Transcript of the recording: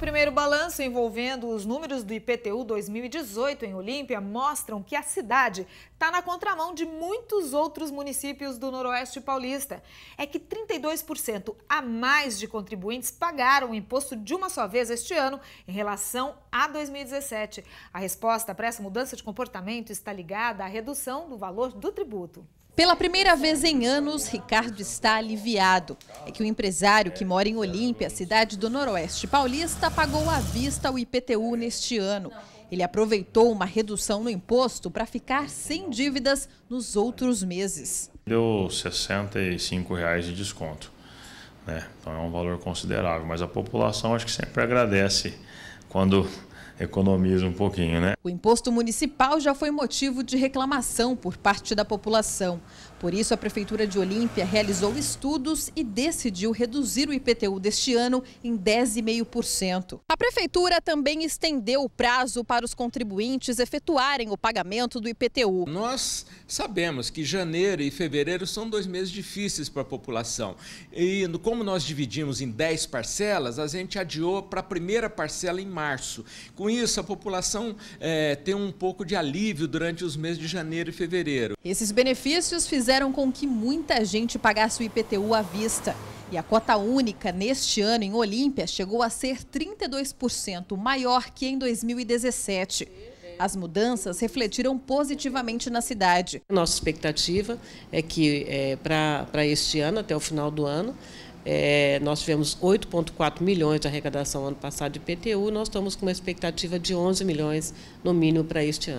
Primeiro balanço envolvendo os números do IPTU 2018 em Olímpia mostram que a cidade está na contramão de muitos outros municípios do Noroeste Paulista. É que 32% a mais de contribuintes pagaram o imposto de uma só vez este ano em relação a 2017. A resposta para essa mudança de comportamento está ligada à redução do valor do tributo. Pela primeira vez em anos, Ricardo está aliviado. É que o empresário que mora em Olímpia, cidade do Noroeste Paulista, pagou à vista o IPTU neste ano. Ele aproveitou uma redução no imposto para ficar sem dívidas nos outros meses. Deu R$ 65 reais de desconto. Né? Então é um valor considerável, mas a população acho que sempre agradece quando economiza um pouquinho, né? O imposto municipal já foi motivo de reclamação por parte da população. Por isso, a Prefeitura de Olímpia realizou estudos e decidiu reduzir o IPTU deste ano em 10,5%. A Prefeitura também estendeu o prazo para os contribuintes efetuarem o pagamento do IPTU. Nós sabemos que janeiro e fevereiro são dois meses difíceis para a população. E como nós dividimos em 10 parcelas, a gente adiou para a primeira parcela em março. Com com isso, a população é, tem um pouco de alívio durante os meses de janeiro e fevereiro. Esses benefícios fizeram com que muita gente pagasse o IPTU à vista. E a cota única neste ano em Olímpia chegou a ser 32% maior que em 2017. As mudanças refletiram positivamente na cidade. Nossa expectativa é que é, para este ano, até o final do ano, é, nós tivemos 8,4 milhões de arrecadação ano passado de PTU, nós estamos com uma expectativa de 11 milhões, no mínimo, para este ano.